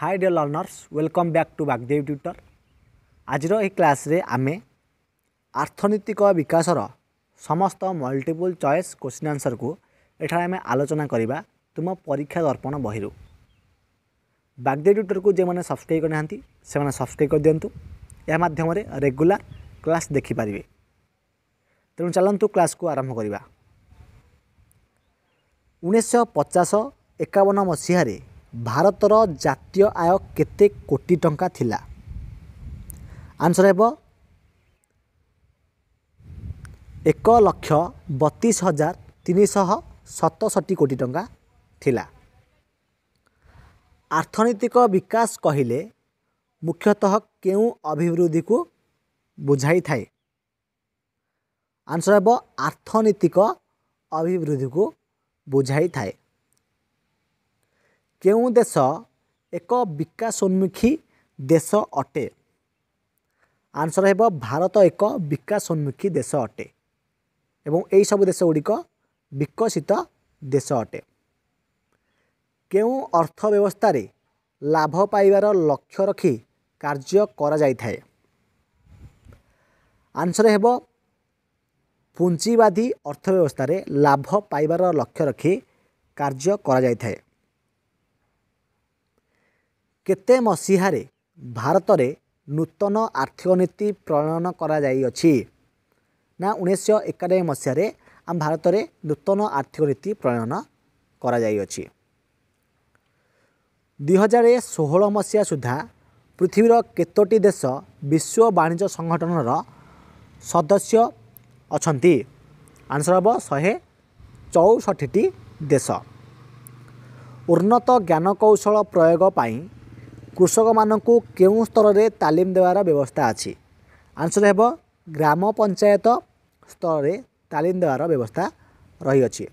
high dear learners welcome back to Bagdevi tutor ଆଜିର ଏହି କ୍ଲାସ୍ରେ ଆମେ ଆର୍ଥନୈତିକ ବିକାଶର ସମସ୍ତ ମଲ୍ଟିପୁଲ୍ ଚଏସ୍ କୋଶ୍ଚିନ୍ ଆନ୍ସର୍କୁ ଏଠାରେ ଆମେ ଆଲୋଚନା କରିବା ତୁମ ପରୀକ୍ଷା ଦର୍ପଣ ବହିରୁ ବାଗଦେବୀ ଟ୍ୟୁଟର୍କୁ ଯେଉଁମାନେ ସବସ୍କ୍ରାଇବ୍ କରିନାହାନ୍ତି ସେମାନେ ସବସ୍କ୍ରାଇବ୍ କରିଦିଅନ୍ତୁ ଏହା ମାଧ୍ୟମରେ ରେଗୁଲାର କ୍ଲାସ୍ ଦେଖିପାରିବେ ତେଣୁ ଚାଲନ୍ତୁ କ୍ଲାସ୍କୁ ଆରମ୍ଭ କରିବା ଉଣେଇଶହ ପଚାଶ ଏକାବନ ମସିହାରେ ଭାରତର ଜାତୀୟ ଆୟ କେତେ କୋଟି ଟଙ୍କା ଥିଲା ଆନ୍ସର୍ ହେବ ଏକ ଲକ୍ଷ ବତିଶ ହଜାର ତିନିଶହ ସତଷଠି କୋଟି ଟଙ୍କା ଥିଲା ଆର୍ଥନୈତିକ ବିକାଶ କହିଲେ ମୁଖ୍ୟତଃ କେଉଁ ଅଭିବୃଦ୍ଧିକୁ ବୁଝାଇଥାଏ ଆନ୍ସର୍ ହେବ ଆର୍ଥନୈତିକ ଅଭିବୃଦ୍ଧିକୁ ବୁଝାଇଥାଏ କେଉଁ ଦେଶ ଏକ ବିକାଶୋନ୍ମୁଖୀ ଦେଶ ଅଟେ ଆନ୍ସର୍ ହେବ ଭାରତ ଏକ ବିକାଶୋନ୍ମୁଖୀ ଦେଶ ଅଟେ ଏବଂ ଏହିସବୁ ଦେଶ ଗୁଡ଼ିକ ବିକଶିତ ଦେଶ ଅଟେ କେଉଁ ଅର୍ଥବ୍ୟବସ୍ଥାରେ ଲାଭ ପାଇବାର ଲକ୍ଷ୍ୟ ରଖି କାର୍ଯ୍ୟ କରାଯାଇଥାଏ ଆନ୍ସର୍ ହେବ ପୁଞ୍ଜିବାଦୀ ଅର୍ଥବ୍ୟବସ୍ଥାରେ ଲାଭ ପାଇବାର ଲକ୍ଷ୍ୟ ରଖି କାର୍ଯ୍ୟ କରାଯାଇଥାଏ କେତେ ମସିହାରେ ଭାରତରେ ନୂତନ ଆର୍ଥିକ ନୀତି ପ୍ରଣୟନ କରାଯାଇଅଛି ନା ଉଣେଇଶହ ଏକାନବେ ମସିହାରେ ଆମ ଭାରତରେ ନୂତନ ଆର୍ଥିକ ନୀତି ପ୍ରଣୟନ କରାଯାଇଅଛି ଦୁଇ ହଜାର ଷୋହଳ ମସିହା ସୁଦ୍ଧା ପୃଥିବୀର କେତୋଟି ଦେଶ ବିଶ୍ୱ ବାଣିଜ୍ୟ ସଂଗଠନର ସଦସ୍ୟ ଅଛନ୍ତି ଆନ୍ସର ହେବ ଶହେ ଚଉଷଠିଟି ଦେଶ ଉନ୍ନତ ଜ୍ଞାନକୌଶଳ ପ୍ରୟୋଗ ପାଇଁ କୃଷକମାନଙ୍କୁ କେଉଁ ସ୍ତରରେ ତାଲିମ ଦେବାର ବ୍ୟବସ୍ଥା ଅଛି ଆନ୍ସର୍ ହେବ ଗ୍ରାମ ପଞ୍ଚାୟତ ସ୍ତରରେ ତାଲିମ ଦେବାର ବ୍ୟବସ୍ଥା ରହିଅଛି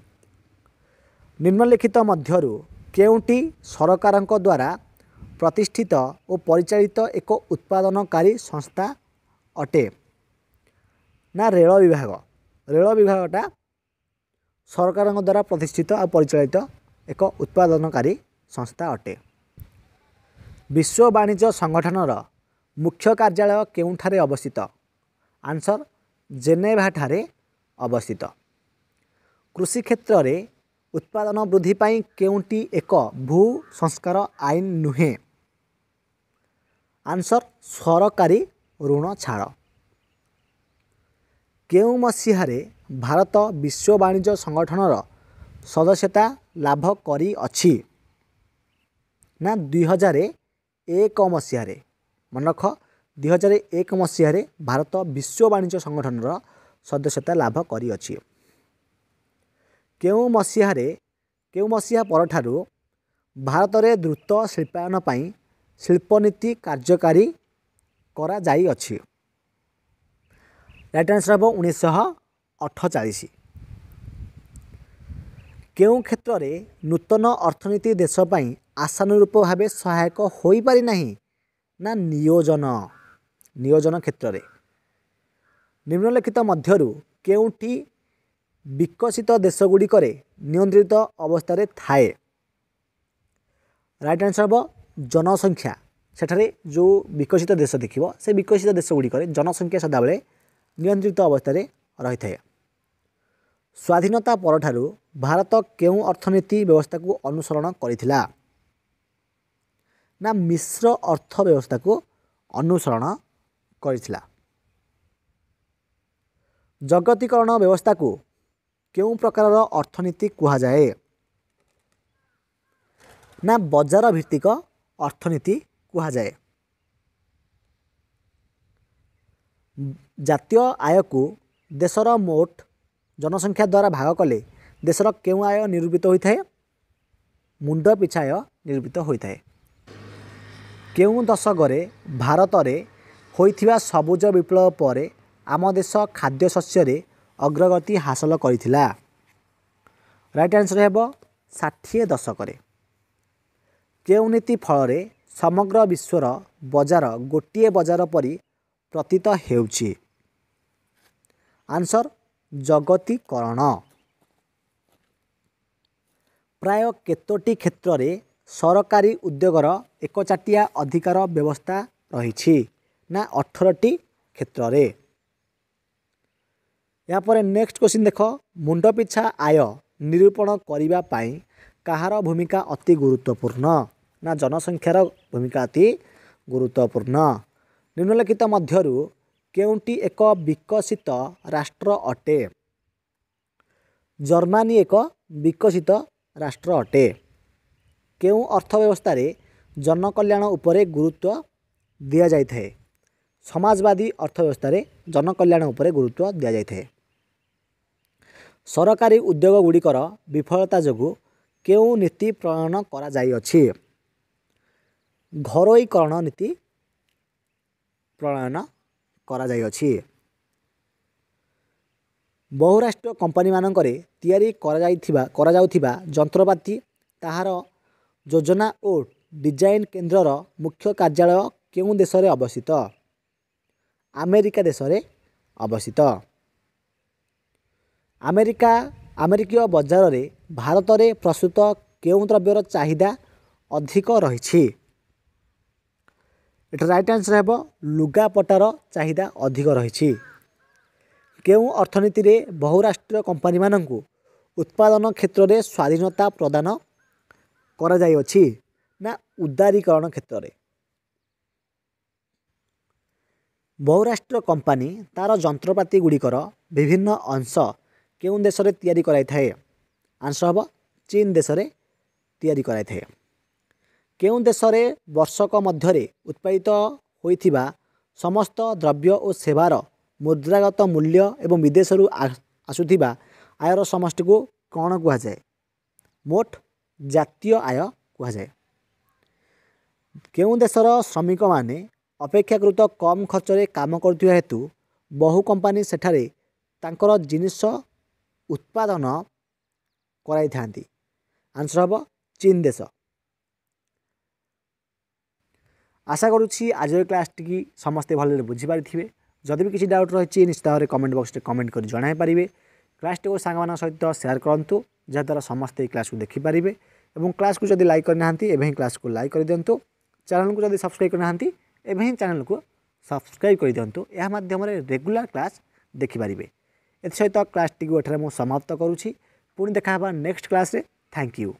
ନିମ୍ନଲିଖିତ ମଧ୍ୟରୁ କେଉଁଟି ସରକାରଙ୍କ ଦ୍ୱାରା ପ୍ରତିଷ୍ଠିତ ଓ ପରିଚାଳିତ ଏକ ଉତ୍ପାଦନକାରୀ ସଂସ୍ଥା ଅଟେ ନା ରେଳ ବିଭାଗ ରେଳ ବିଭାଗଟା ସରକାରଙ୍କ ଦ୍ୱାରା ପ୍ରତିଷ୍ଠିତ ଆଉ ପରିଚାଳିତ ଏକ ଉତ୍ପାଦନକାରୀ ସଂସ୍ଥା ଅଟେ ବିଶ୍ୱ ବାଣିଜ୍ୟ ସଂଗଠନର ମୁଖ୍ୟ କାର୍ଯ୍ୟାଳୟ କେଉଁଠାରେ ଅବସ୍ଥିତ ଆନ୍ସର୍ ଜେନେଭାଠାରେ ଅବସ୍ଥିତ କୃଷି କ୍ଷେତ୍ରରେ ଉତ୍ପାଦନ ବୃଦ୍ଧି ପାଇଁ କେଉଁଟି ଏକ ଭୂ ସଂସ୍କାର ଆଇନ ନୁହେଁ ଆନ୍ସର୍ ସରକାରୀ ଋଣ ଛାଡ଼ କେଉଁ ମସିହାରେ ଭାରତ ବିଶ୍ୱ ବାଣିଜ୍ୟ ସଂଗଠନର ସଦସ୍ୟତା ଲାଭ କରିଅଛି ନା ଦୁଇହଜାର ଏକ ମସିହାରେ ମନେରଖ ଦୁଇ ହଜାର ଏକ ମସିହାରେ ଭାରତ ବିଶ୍ୱ ବାଣିଜ୍ୟ ସଂଗଠନର ସଦସ୍ୟତା ଲାଭ କରିଅଛି କେଉଁ ମସିହାରେ କେଉଁ ମସିହା ପରଠାରୁ ଭାରତରେ ଦ୍ରୁତ ଶିଳ୍ପାୟନ ପାଇଁ ଶିଳ୍ପନୀତି କାର୍ଯ୍ୟକାରୀ କରାଯାଇଅଛି ରାଇଟ୍ ଆନ୍ସର୍ ହେବ ଉଣେଇଶହ ଅଠଚାଳିଶ କେଉଁ କ୍ଷେତ୍ରରେ ନୂତନ ଅର୍ଥନୀତି ଦେଶ ପାଇଁ ଆଶାନୁରୂପ ଭାବେ ସହାୟକ ହୋଇପାରିନାହିଁ ନା ନିୟୋଜନ ନିୟୋଜନ କ୍ଷେତ୍ରରେ ନିମ୍ନଲିଖିତ ମଧ୍ୟରୁ କେଉଁଠି ବିକଶିତ ଦେଶଗୁଡ଼ିକରେ ନିୟନ୍ତ୍ରିତ ଅବସ୍ଥାରେ ଥାଏ ରାଇଟ୍ ଆନ୍ସର୍ ହେବ ଜନସଂଖ୍ୟା ସେଠାରେ ଯେଉଁ ବିକଶିତ ଦେଶ ଦେଖିବ ସେ ବିକଶିତ ଦେଶଗୁଡ଼ିକରେ ଜନସଂଖ୍ୟା ସଦାବେଳେ ନିୟନ୍ତ୍ରିତ ଅବସ୍ଥାରେ ରହିଥାଏ ସ୍ୱାଧୀନତା ପରଠାରୁ ଭାରତ କେଉଁ ଅର୍ଥନୀତି ବ୍ୟବସ୍ଥାକୁ ଅନୁସରଣ କରିଥିଲା ନା ମିଶ୍ର ଅର୍ଥ ବ୍ୟବସ୍ଥାକୁ ଅନୁସରଣ କରିଥିଲା ଜଗତୀକରଣ ବ୍ୟବସ୍ଥାକୁ କେଉଁ ପ୍ରକାରର ଅର୍ଥନୀତି କୁହାଯାଏ ନା ବଜାର ଭିତ୍ତିକ ଅର୍ଥନୀତି କୁହାଯାଏ ଜାତୀୟ ଆୟକୁ ଦେଶର ମୋଟ ଜନସଂଖ୍ୟା ଦ୍ୱାରା ଭାଗ କଲେ ଦେଶର କେଉଁ ଆୟ ନିରୂପିତ ହୋଇଥାଏ ମୁଣ୍ଡ ପିଛା ଆୟ ନିରୂପିତ ହୋଇଥାଏ କେଉଁ ଦଶକରେ ଭାରତରେ ହୋଇଥିବା ସବୁଜ ବିପ୍ଳବ ପରେ ଆମ ଦେଶ ଖାଦ୍ୟଶସ୍ୟରେ ଅଗ୍ରଗତି ହାସଲ କରିଥିଲା ରାଇଟ୍ ଆନ୍ସର୍ ହେବ ଷାଠିଏ ଦଶକରେ କେଉଁ ନୀତି ଫଳରେ ସମଗ୍ର ବିଶ୍ୱର ବଜାର ଗୋଟିଏ ବଜାର ପରି ପ୍ରତୀତ ହେଉଛି ଆନ୍ସର୍ ଜଗତୀକରଣ ପ୍ରାୟ କେତୋଟି କ୍ଷେତ୍ରରେ ସରକାରୀ ଉଦ୍ୟୋଗର ଏକଚାଟିଆ ଅଧିକାର ବ୍ୟବସ୍ଥା ରହିଛି ନା ଅଠରଟି କ୍ଷେତ୍ରରେ ଏହାପରେ ନେକ୍ସଟ କ୍ୱେଶ୍ଚିନ୍ ଦେଖ ମୁଣ୍ଡ ପିଛା ଆୟ ନିରୂପଣ କରିବା ପାଇଁ କାହାର ଭୂମିକା ଅତି ଗୁରୁତ୍ୱପୂର୍ଣ୍ଣ ନା ଜନସଂଖ୍ୟାର ଭୂମିକା ଅତି ଗୁରୁତ୍ୱପୂର୍ଣ୍ଣ ନିମ୍ନଲିଖିତ ମଧ୍ୟରୁ କେଉଁଟି ଏକ ବିକଶିତ ରାଷ୍ଟ୍ର ଅଟେ ଜର୍ମାନୀ ଏକ ବିକଶିତ ରାଷ୍ଟ୍ର ଅଟେ କେଉଁ ଅର୍ଥବ୍ୟବସ୍ଥାରେ ଜନକଲ୍ୟାଣ ଉପରେ ଗୁରୁତ୍ୱ ଦିଆଯାଇଥାଏ ସମାଜବାଦୀ ଅର୍ଥବ୍ୟବସ୍ଥାରେ ଜନକଲ୍ୟାଣ ଉପରେ ଗୁରୁତ୍ୱ ଦିଆଯାଇଥାଏ ସରକାରୀ ଉଦ୍ୟୋଗଗୁଡ଼ିକର ବିଫଳତା ଯୋଗୁଁ କେଉଁ ନୀତି ପ୍ରଣୟନ କରାଯାଇଅଛି ଘରୋଇକରଣ ନୀତି ପ୍ରଣୟନ କରାଯାଇଅଛି ବହୁରାଷ୍ଟ୍ରୀୟ କମ୍ପାନୀମାନଙ୍କରେ ତିଆରି କରାଯାଇଥିବା କରାଯାଉଥିବା ଯନ୍ତ୍ରପାତି ତାହାର ଯୋଜନା ଓ ଡିଜାଇନ୍ କେନ୍ଦ୍ରର ମୁଖ୍ୟ କାର୍ଯ୍ୟାଳୟ କେଉଁ ଦେଶରେ ଅବସ୍ଥିତ ଆମେରିକା ଦେଶରେ ଅବସ୍ଥିତ ଆମେରିକା ଆମେରିକୀୟ ବଜାରରେ ଭାରତରେ ପ୍ରସ୍ତୁତ କେଉଁ ଦ୍ରବ୍ୟର ଚାହିଦା ଅଧିକ ରହିଛି ଏଠାରେ ରାଇଟ୍ ଆନ୍ସର ହେବ ଲୁଗାପଟାର ଚାହିଦା ଅଧିକ ରହିଛି କେଉଁ ଅର୍ଥନୀତିରେ ବହୁରାଷ୍ଟ୍ରୀୟ କମ୍ପାନୀମାନଙ୍କୁ ଉତ୍ପାଦନ କ୍ଷେତ୍ରରେ ସ୍ୱାଧୀନତା ପ୍ରଦାନ କରାଯାଇଅଛି ନା ଉଦାରୀକରଣ କ୍ଷେତ୍ରରେ ବହୁରାଷ୍ଟ୍ରୀୟ କମ୍ପାନୀ ତା'ର ଯନ୍ତ୍ରପାତି ଗୁଡ଼ିକର ବିଭିନ୍ନ ଅଂଶ କେଉଁ ଦେଶରେ ତିଆରି କରାଇଥାଏ ଆନ୍ସର ହେବ ଚୀନ ଦେଶରେ ତିଆରି କରାଇଥାଏ କେଉଁ ଦେଶରେ ବର୍ଷକ ମଧ୍ୟରେ ଉତ୍ପାଦିତ ହୋଇଥିବା ସମସ୍ତ ଦ୍ରବ୍ୟ ଓ ସେବାର ମୁଦ୍ରାଗତ ମୂଲ୍ୟ ଏବଂ ବିଦେଶରୁ ଆସୁଥିବା ଆୟର ସମଷ୍ଟିକୁ କ'ଣ କୁହାଯାଏ ମୋଟ ଜାତୀୟ ଆୟ କୁହାଯାଏ କେଉଁ ଦେଶର ଶ୍ରମିକମାନେ ଅପେକ୍ଷାକୃତ କମ୍ ଖର୍ଚ୍ଚରେ କାମ କରୁଥିବା ହେତୁ ବହୁ କମ୍ପାନୀ ସେଠାରେ ତାଙ୍କର ଜିନିଷ ଉତ୍ପାଦନ କରାଇଥାନ୍ତି ଆନ୍ସର୍ ହେବ ଚୀନ ଦେଶ ଆଶା କରୁଛି ଆଜିର କ୍ଲାସ୍ଟିକି ସମସ୍ତେ ଭଲରେ ବୁଝିପାରିଥିବେ ଯଦି ବି କିଛି ଡାଉଟ୍ ରହିଛି ନିଶ୍ଚିତ ଭାବରେ କମେଣ୍ଟ ବକ୍ସରେ କମେଣ୍ଟ କରି ଜଣାଇ ପାରିବେ କ୍ଲାସ୍ଟିକୁ ସାଙ୍ଗମାନଙ୍କ ସହିତ ସେୟାର କରନ୍ତୁ ଯାହାଦ୍ୱାରା ସମସ୍ତେ ଏହି କ୍ଲାସ୍କୁ ଦେଖିପାରିବେ ଏବଂ କ୍ଲାସ୍କୁ ଯଦି ଲାଇକ୍ କରିନାହାନ୍ତି ଏବେ ହିଁ କ୍ଲାସ୍କୁ ଲାଇକ୍ କରିଦିଅନ୍ତୁ ଚ୍ୟାନେଲ୍କୁ ଯଦି ସବସ୍କ୍ରାଇବ୍ କରିନାହାନ୍ତି ଏବେ ହିଁ ଚ୍ୟାନେଲ୍କୁ ସବସ୍କ୍ରାଇବ୍ କରିଦିଅନ୍ତୁ ଏହା ମାଧ୍ୟମରେ ରେଗୁଲାର କ୍ଲାସ୍ ଦେଖିପାରିବେ ଏଥିସହିତ କ୍ଲାସ୍ଟିକୁ ଏଠାରେ ମୁଁ ସମାପ୍ତ କରୁଛି ପୁଣି ଦେଖା ହେବା ନେକ୍ସଟ କ୍ଲାସ୍ରେ ଥ୍ୟାଙ୍କ ୟୁ